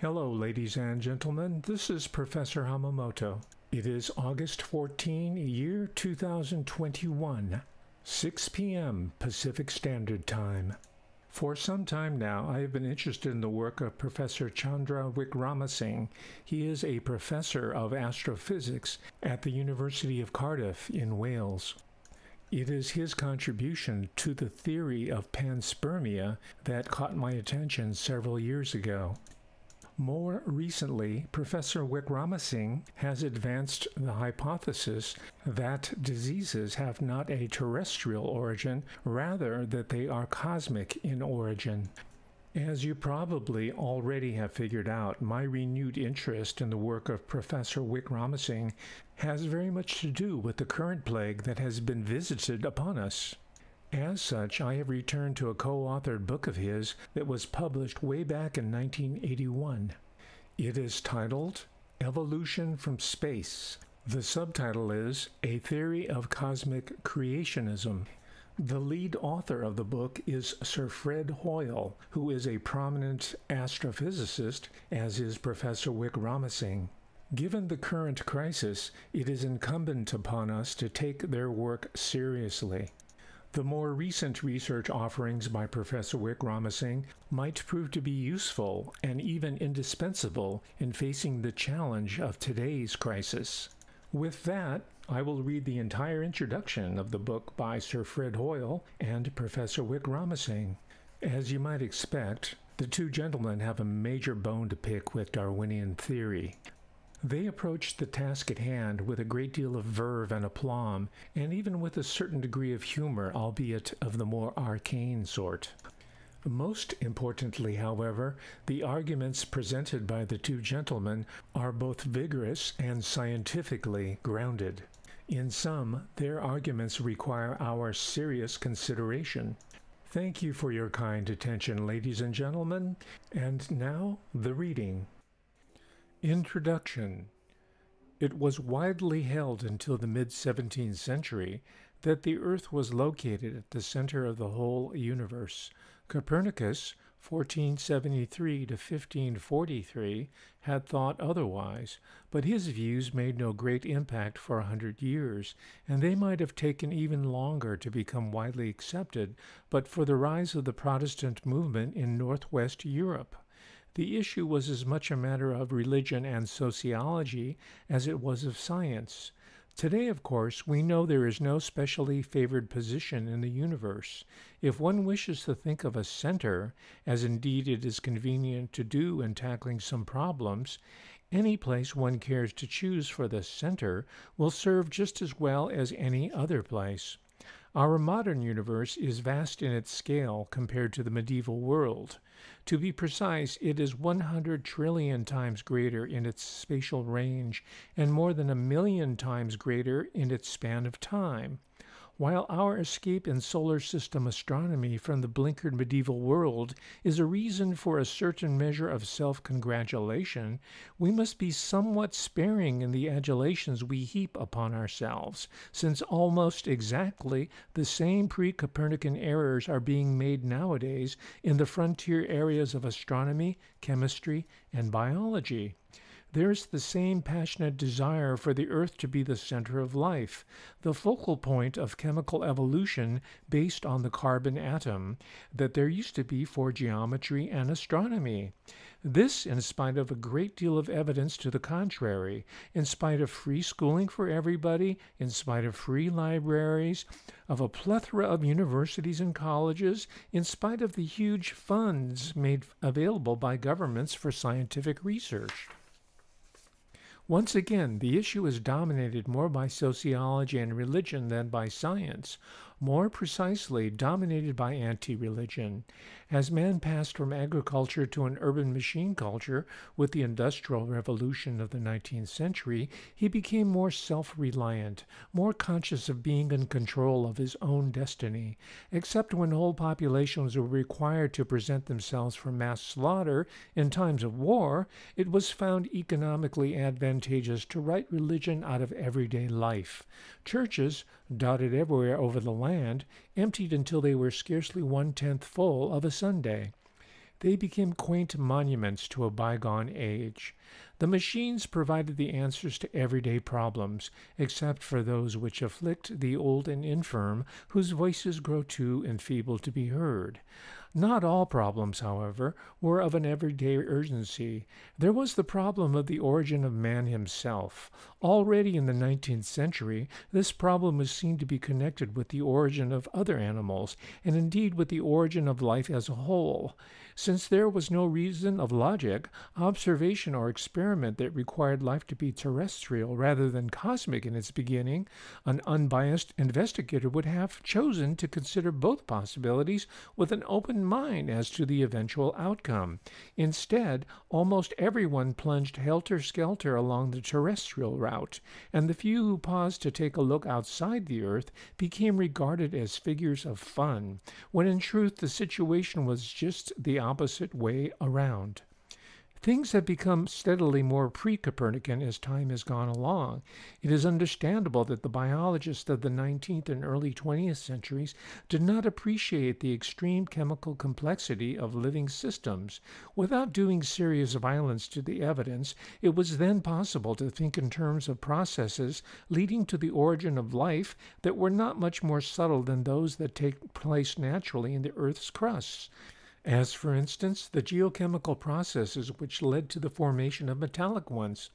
Hello, ladies and gentlemen. This is Professor Hamamoto. It is August 14, year 2021, 6 p.m. Pacific Standard Time. For some time now, I have been interested in the work of Professor Chandra Wickramasinghe. He is a professor of astrophysics at the University of Cardiff in Wales. It is his contribution to the theory of panspermia that caught my attention several years ago. More recently, Professor Wickramasinghe has advanced the hypothesis that diseases have not a terrestrial origin, rather that they are cosmic in origin. As you probably already have figured out, my renewed interest in the work of Professor Wickramasinghe has very much to do with the current plague that has been visited upon us. As such, I have returned to a co-authored book of his that was published way back in 1981. It is titled Evolution from Space. The subtitle is A Theory of Cosmic Creationism. The lead author of the book is Sir Fred Hoyle, who is a prominent astrophysicist, as is Professor Wick Given the current crisis, it is incumbent upon us to take their work seriously. The more recent research offerings by Professor Wick Ramasingh might prove to be useful and even indispensable in facing the challenge of today's crisis. With that, I will read the entire introduction of the book by Sir Fred Hoyle and Professor Wick Ramasingh. As you might expect, the two gentlemen have a major bone to pick with Darwinian theory. They approached the task at hand with a great deal of verve and aplomb, and even with a certain degree of humor, albeit of the more arcane sort. Most importantly, however, the arguments presented by the two gentlemen are both vigorous and scientifically grounded. In sum, their arguments require our serious consideration. Thank you for your kind attention, ladies and gentlemen. And now, the reading. Introduction It was widely held until the mid 17th century that the Earth was located at the center of the whole universe. Copernicus, 1473 to 1543, had thought otherwise, but his views made no great impact for a hundred years, and they might have taken even longer to become widely accepted but for the rise of the Protestant movement in northwest Europe. The issue was as much a matter of religion and sociology as it was of science. Today, of course, we know there is no specially favored position in the universe. If one wishes to think of a center, as indeed it is convenient to do in tackling some problems, any place one cares to choose for the center will serve just as well as any other place. Our modern universe is vast in its scale compared to the medieval world. To be precise, it is 100 trillion times greater in its spatial range and more than a million times greater in its span of time. While our escape in solar system astronomy from the blinkered medieval world is a reason for a certain measure of self congratulation, we must be somewhat sparing in the adulations we heap upon ourselves, since almost exactly the same pre Copernican errors are being made nowadays in the frontier areas of astronomy, chemistry, and biology. There's the same passionate desire for the Earth to be the center of life, the focal point of chemical evolution based on the carbon atom, that there used to be for geometry and astronomy. This, in spite of a great deal of evidence to the contrary, in spite of free schooling for everybody, in spite of free libraries, of a plethora of universities and colleges, in spite of the huge funds made available by governments for scientific research. Once again, the issue is dominated more by sociology and religion than by science, more precisely dominated by anti religion. As man passed from agriculture to an urban machine culture with the Industrial Revolution of the 19th century, he became more self reliant, more conscious of being in control of his own destiny. Except when whole populations were required to present themselves for mass slaughter in times of war, it was found economically advantageous to write religion out of everyday life. Churches, dotted everywhere over the land, emptied until they were scarcely one tenth full of a Sunday. They became quaint monuments to a bygone age. The machines provided the answers to everyday problems, except for those which afflict the old and infirm, whose voices grow too enfeebled to be heard. Not all problems, however, were of an everyday urgency. There was the problem of the origin of man himself. Already in the 19th century, this problem was seen to be connected with the origin of other animals, and indeed with the origin of life as a whole. Since there was no reason of logic, observation, or experiment that required life to be terrestrial rather than cosmic in its beginning, an unbiased investigator would have chosen to consider both possibilities with an open mind as to the eventual outcome. Instead, almost everyone plunged helter skelter along the terrestrial route, and the few who paused to take a look outside the Earth became regarded as figures of fun, when in truth the situation was just the opposite opposite way around. Things have become steadily more pre Copernican as time has gone along. It is understandable that the biologists of the 19th and early 20th centuries did not appreciate the extreme chemical complexity of living systems. Without doing serious violence to the evidence, it was then possible to think in terms of processes leading to the origin of life that were not much more subtle than those that take place naturally in the Earth's crusts as, for instance, the geochemical processes which led to the formation of metallic ones.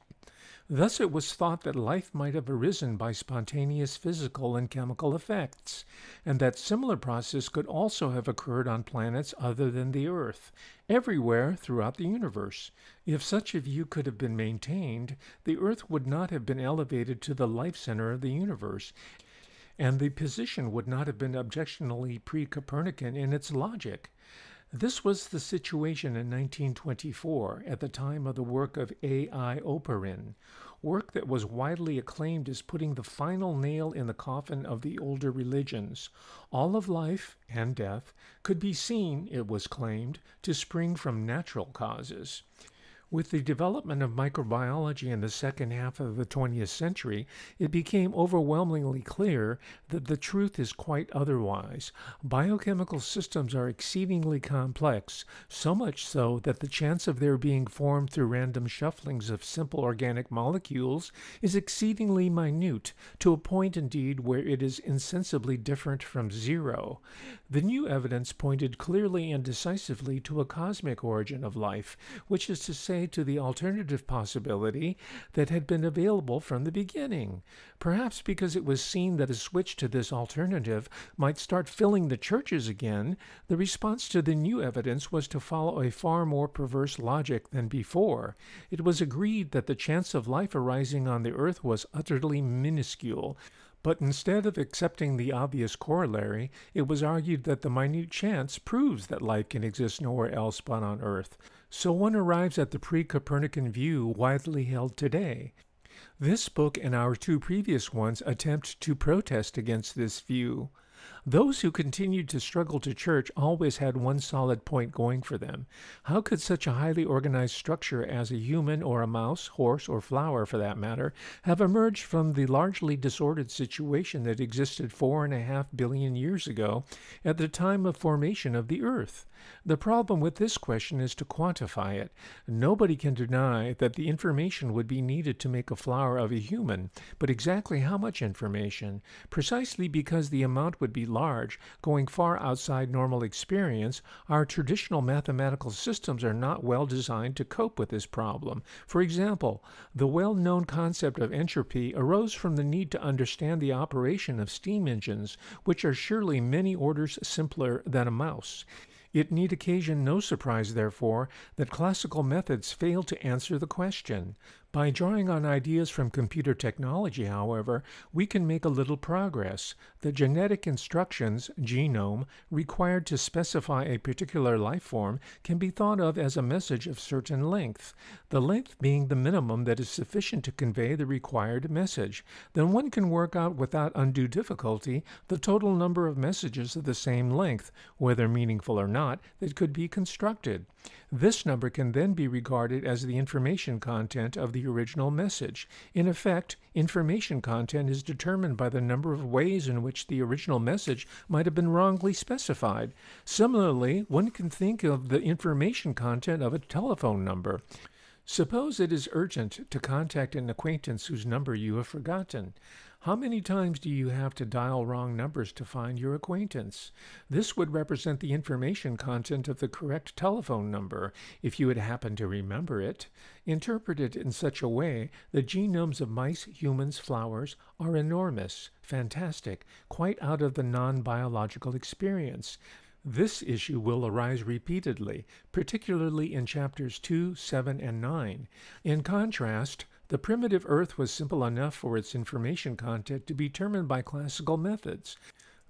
Thus, it was thought that life might have arisen by spontaneous physical and chemical effects, and that similar process could also have occurred on planets other than the Earth, everywhere throughout the universe. If such a view could have been maintained, the Earth would not have been elevated to the life center of the universe, and the position would not have been objectionably pre Copernican in its logic. This was the situation in 1924 at the time of the work of A.I. Operin, work that was widely acclaimed as putting the final nail in the coffin of the older religions. All of life and death could be seen, it was claimed, to spring from natural causes. With the development of microbiology in the second half of the 20th century, it became overwhelmingly clear that the truth is quite otherwise. Biochemical systems are exceedingly complex, so much so that the chance of their being formed through random shufflings of simple organic molecules is exceedingly minute, to a point indeed where it is insensibly different from zero. The new evidence pointed clearly and decisively to a cosmic origin of life, which is to say, say to the alternative possibility that had been available from the beginning, perhaps because it was seen that a switch to this alternative might start filling the churches again, the response to the new evidence was to follow a far more perverse logic than before. It was agreed that the chance of life arising on the earth was utterly minuscule, but instead of accepting the obvious corollary, it was argued that the minute chance proves that life can exist nowhere else but on Earth. So one arrives at the pre Copernican view widely held today. This book and our two previous ones attempt to protest against this view. Those who continued to struggle to church always had one solid point going for them. How could such a highly organized structure as a human or a mouse, horse, or flower for that matter, have emerged from the largely disordered situation that existed four and a half billion years ago at the time of formation of the earth? The problem with this question is to quantify it. Nobody can deny that the information would be needed to make a flower of a human, but exactly how much information? Precisely because the amount would be large, going far outside normal experience, our traditional mathematical systems are not well designed to cope with this problem. For example, the well-known concept of entropy arose from the need to understand the operation of steam engines, which are surely many orders simpler than a mouse. It need occasion no surprise, therefore, that classical methods failed to answer the question. By drawing on ideas from computer technology, however, we can make a little progress. The genetic instructions, genome, required to specify a particular life form can be thought of as a message of certain length, the length being the minimum that is sufficient to convey the required message. Then one can work out without undue difficulty the total number of messages of the same length, whether meaningful or not, that could be constructed. This number can then be regarded as the information content of the original message. In effect, information content is determined by the number of ways in which the original message might have been wrongly specified. Similarly, one can think of the information content of a telephone number. Suppose it is urgent to contact an acquaintance whose number you have forgotten. How many times do you have to dial wrong numbers to find your acquaintance? This would represent the information content of the correct telephone number if you had happened to remember it. Interpret it in such a way the genomes of mice, humans, flowers are enormous, fantastic, quite out of the non biological experience. This issue will arise repeatedly, particularly in chapters 2, 7, and 9. In contrast, the primitive Earth was simple enough for its information content to be determined by classical methods.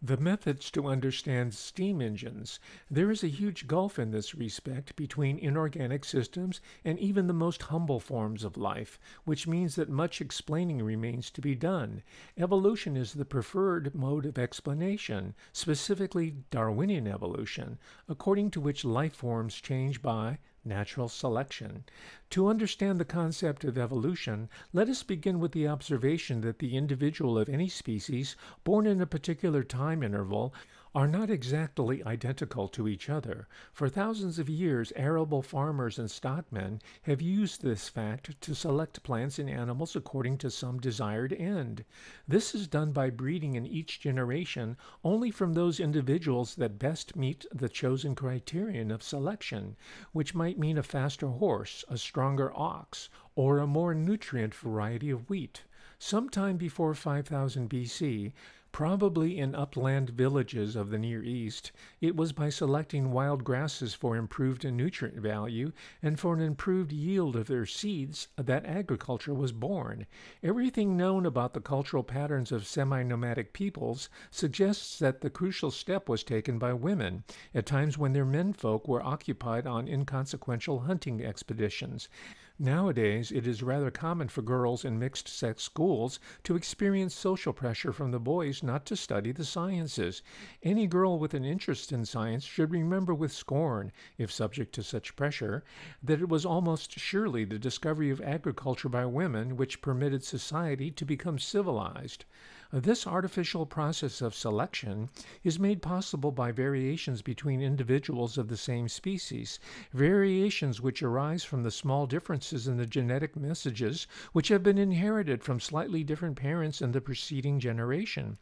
The methods to understand steam engines. There is a huge gulf in this respect between inorganic systems and even the most humble forms of life, which means that much explaining remains to be done. Evolution is the preferred mode of explanation, specifically Darwinian evolution, according to which life forms change by natural selection. To understand the concept of evolution, let us begin with the observation that the individual of any species, born in a particular time interval, are not exactly identical to each other. For thousands of years, arable farmers and stockmen have used this fact to select plants and animals according to some desired end. This is done by breeding in each generation only from those individuals that best meet the chosen criterion of selection, which might mean a faster horse, a stronger ox, or a more nutrient variety of wheat. Sometime before 5000 BC, Probably in upland villages of the Near East, it was by selecting wild grasses for improved nutrient value and for an improved yield of their seeds that agriculture was born. Everything known about the cultural patterns of semi nomadic peoples suggests that the crucial step was taken by women, at times when their menfolk were occupied on inconsequential hunting expeditions. Nowadays, it is rather common for girls in mixed sex schools to experience social pressure from the boys not to study the sciences. Any girl with an interest in science should remember with scorn, if subject to such pressure, that it was almost surely the discovery of agriculture by women which permitted society to become civilized. This artificial process of selection is made possible by variations between individuals of the same species, variations which arise from the small differences in the genetic messages which have been inherited from slightly different parents in the preceding generation.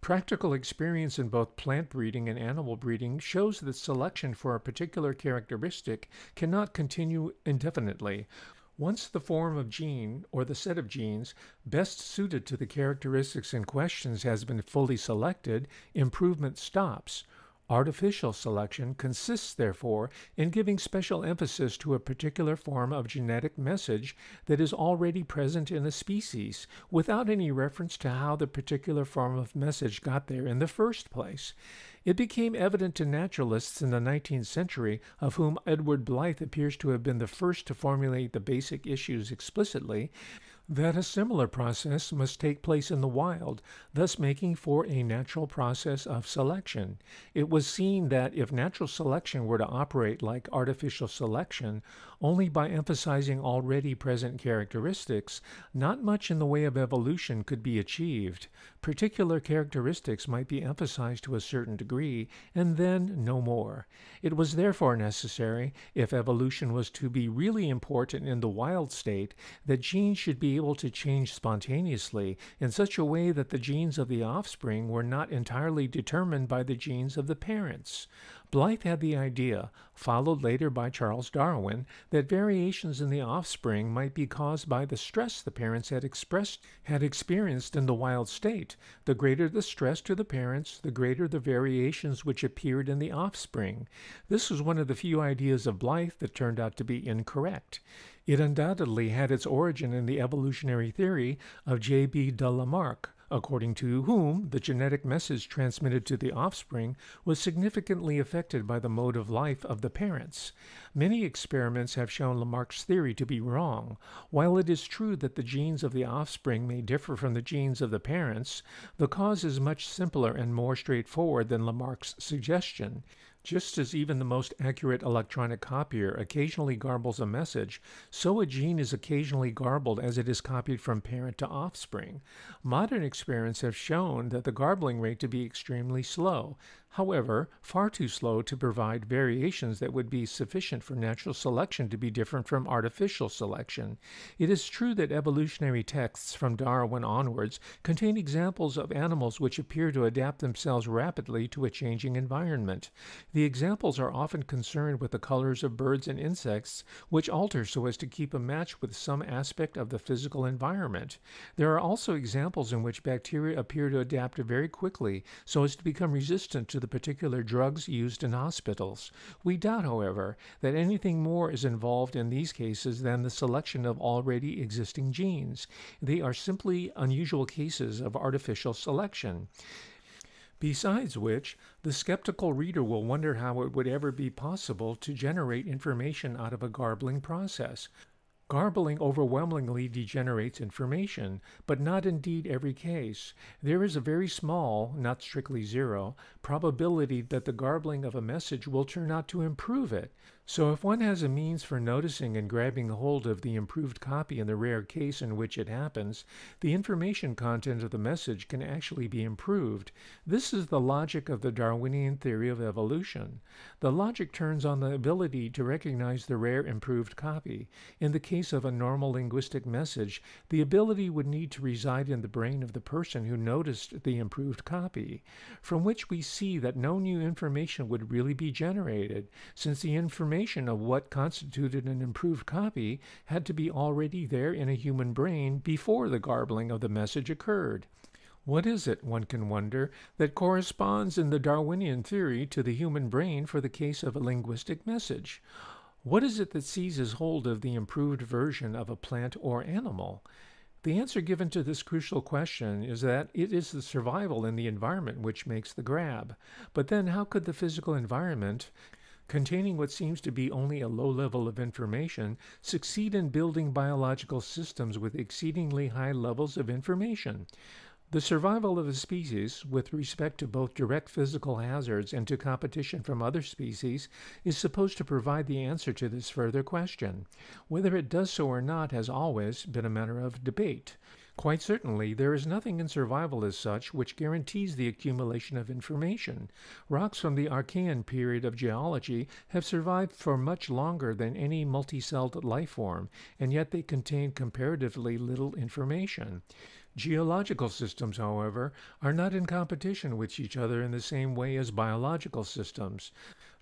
Practical experience in both plant breeding and animal breeding shows that selection for a particular characteristic cannot continue indefinitely. Once the form of gene, or the set of genes, best suited to the characteristics in question has been fully selected, improvement stops, Artificial selection consists, therefore, in giving special emphasis to a particular form of genetic message that is already present in a species without any reference to how the particular form of message got there in the first place. It became evident to naturalists in the 19th century, of whom Edward Blyth appears to have been the first to formulate the basic issues explicitly, that a similar process must take place in the wild, thus making for a natural process of selection. It was seen that if natural selection were to operate like artificial selection, only by emphasizing already present characteristics, not much in the way of evolution could be achieved. Particular characteristics might be emphasized to a certain degree, and then no more. It was therefore necessary, if evolution was to be really important in the wild state, that genes should be able to change spontaneously in such a way that the genes of the offspring were not entirely determined by the genes of the parents. Blythe had the idea, followed later by Charles Darwin, that variations in the offspring might be caused by the stress the parents had expressed had experienced in the wild state. The greater the stress to the parents, the greater the variations which appeared in the offspring. This was one of the few ideas of Blythe that turned out to be incorrect. It undoubtedly had its origin in the evolutionary theory of J. B. de Lamarck, according to whom the genetic message transmitted to the offspring was significantly affected by the mode of life of the parents. Many experiments have shown Lamarck's theory to be wrong. While it is true that the genes of the offspring may differ from the genes of the parents, the cause is much simpler and more straightforward than Lamarck's suggestion. Just as even the most accurate electronic copier occasionally garbles a message, so a gene is occasionally garbled as it is copied from parent to offspring. Modern experiments have shown that the garbling rate to be extremely slow, however, far too slow to provide variations that would be sufficient for natural selection to be different from artificial selection. It is true that evolutionary texts from Darwin onwards contain examples of animals which appear to adapt themselves rapidly to a changing environment. The examples are often concerned with the colors of birds and insects, which alter so as to keep a match with some aspect of the physical environment. There are also examples in which bacteria appear to adapt very quickly so as to become resistant to the particular drugs used in hospitals. We doubt, however, that anything more is involved in these cases than the selection of already existing genes. They are simply unusual cases of artificial selection. Besides which, the skeptical reader will wonder how it would ever be possible to generate information out of a garbling process. Garbling overwhelmingly degenerates information, but not indeed every case. There is a very small, not strictly zero, probability that the garbling of a message will turn out to improve it. So if one has a means for noticing and grabbing hold of the improved copy in the rare case in which it happens, the information content of the message can actually be improved. This is the logic of the Darwinian theory of evolution. The logic turns on the ability to recognize the rare improved copy. In the case of a normal linguistic message, the ability would need to reside in the brain of the person who noticed the improved copy, from which we see that no new information would really be generated, since the information information of what constituted an improved copy had to be already there in a human brain before the garbling of the message occurred. What is it, one can wonder, that corresponds in the Darwinian theory to the human brain for the case of a linguistic message? What is it that seizes hold of the improved version of a plant or animal? The answer given to this crucial question is that it is the survival in the environment which makes the grab. But then, how could the physical environment containing what seems to be only a low level of information, succeed in building biological systems with exceedingly high levels of information. The survival of a species, with respect to both direct physical hazards and to competition from other species, is supposed to provide the answer to this further question. Whether it does so or not has always been a matter of debate. Quite certainly, there is nothing in survival as such which guarantees the accumulation of information. Rocks from the Archean period of geology have survived for much longer than any multicelled life form, and yet they contain comparatively little information. Geological systems, however, are not in competition with each other in the same way as biological systems.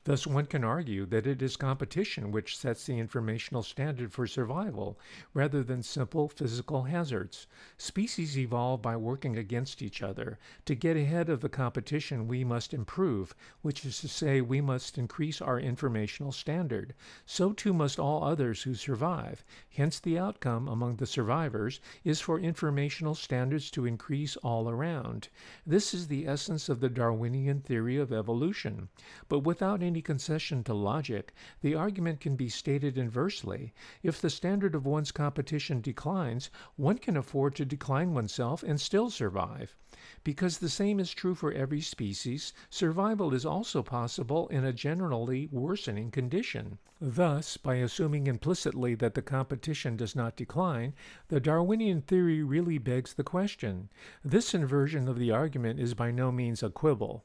Thus, one can argue that it is competition which sets the informational standard for survival rather than simple physical hazards. Species evolve by working against each other. To get ahead of the competition, we must improve, which is to say, we must increase our informational standard. So too must all others who survive. Hence, the outcome among the survivors is for informational standards to increase all around. This is the essence of the Darwinian theory of evolution. But without any any concession to logic, the argument can be stated inversely. If the standard of one's competition declines, one can afford to decline oneself and still survive. Because the same is true for every species, survival is also possible in a generally worsening condition. Thus, by assuming implicitly that the competition does not decline, the Darwinian theory really begs the question. This inversion of the argument is by no means a quibble.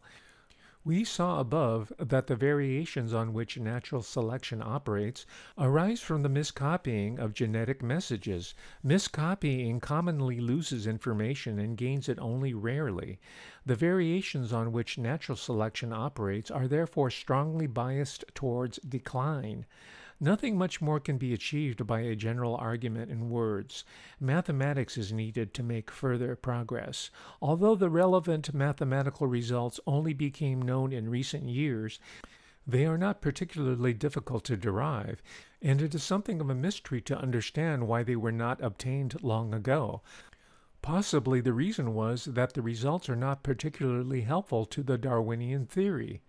We saw above that the variations on which natural selection operates arise from the miscopying of genetic messages. Miscopying commonly loses information and gains it only rarely. The variations on which natural selection operates are therefore strongly biased towards decline. Nothing much more can be achieved by a general argument in words. Mathematics is needed to make further progress. Although the relevant mathematical results only became known in recent years, they are not particularly difficult to derive, and it is something of a mystery to understand why they were not obtained long ago. Possibly the reason was that the results are not particularly helpful to the Darwinian theory.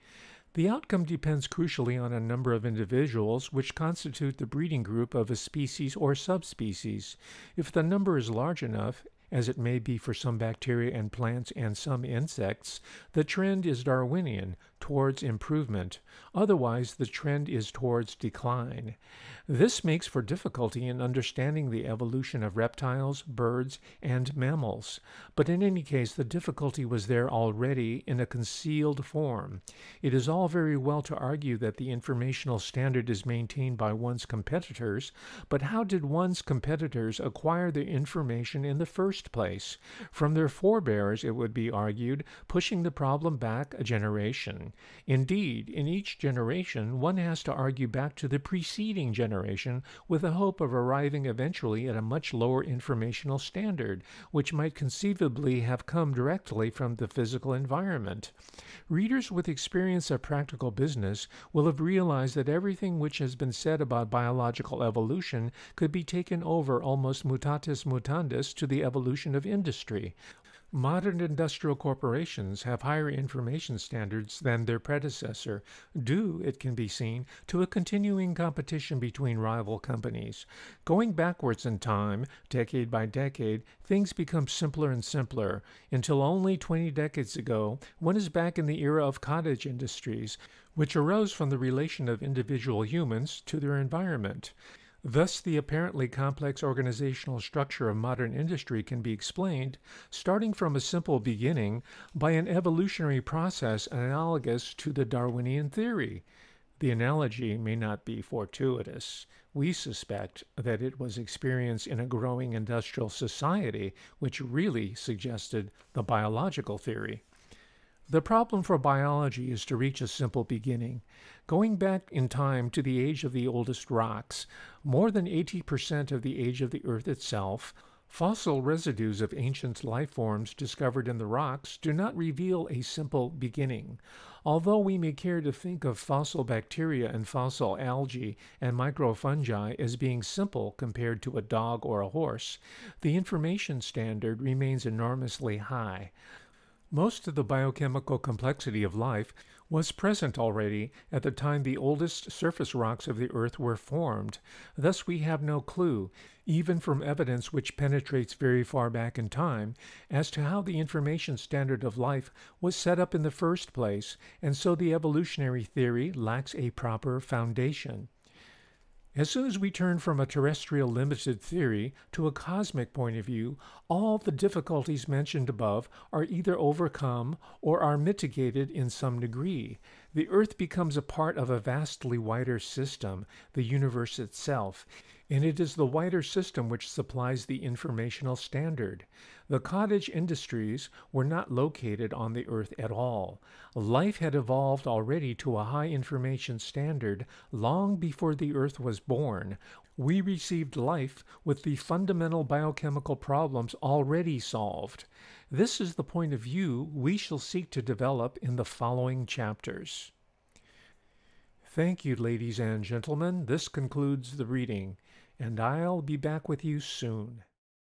The outcome depends crucially on a number of individuals, which constitute the breeding group of a species or subspecies. If the number is large enough, as it may be for some bacteria and plants and some insects, the trend is Darwinian, towards improvement. Otherwise, the trend is towards decline. This makes for difficulty in understanding the evolution of reptiles, birds, and mammals. But in any case, the difficulty was there already in a concealed form. It is all very well to argue that the informational standard is maintained by one's competitors, but how did one's competitors acquire the information in the first place? From their forebears, it would be argued, pushing the problem back a generation. Indeed, in each generation, one has to argue back to the preceding generation with the hope of arriving eventually at a much lower informational standard, which might conceivably have come directly from the physical environment. Readers with experience of practical business will have realized that everything which has been said about biological evolution could be taken over almost mutatis mutandis to the evolution of industry. Modern industrial corporations have higher information standards than their predecessor, due, it can be seen, to a continuing competition between rival companies. Going backwards in time, decade by decade, things become simpler and simpler, until only 20 decades ago, one is back in the era of cottage industries, which arose from the relation of individual humans to their environment. Thus, the apparently complex organizational structure of modern industry can be explained, starting from a simple beginning, by an evolutionary process analogous to the Darwinian theory. The analogy may not be fortuitous. We suspect that it was experience in a growing industrial society which really suggested the biological theory. The problem for biology is to reach a simple beginning. Going back in time to the age of the oldest rocks, more than 80% of the age of the Earth itself, fossil residues of ancient life forms discovered in the rocks do not reveal a simple beginning. Although we may care to think of fossil bacteria and fossil algae and microfungi as being simple compared to a dog or a horse, the information standard remains enormously high. Most of the biochemical complexity of life was present already at the time the oldest surface rocks of the Earth were formed. Thus, we have no clue, even from evidence which penetrates very far back in time, as to how the information standard of life was set up in the first place, and so the evolutionary theory lacks a proper foundation. As soon as we turn from a terrestrial limited theory to a cosmic point of view, all the difficulties mentioned above are either overcome or are mitigated in some degree. The Earth becomes a part of a vastly wider system, the universe itself and it is the wider system which supplies the informational standard. The cottage industries were not located on the earth at all. Life had evolved already to a high information standard long before the earth was born. We received life with the fundamental biochemical problems already solved. This is the point of view we shall seek to develop in the following chapters. Thank you, ladies and gentlemen. This concludes the reading and I'll be back with you soon.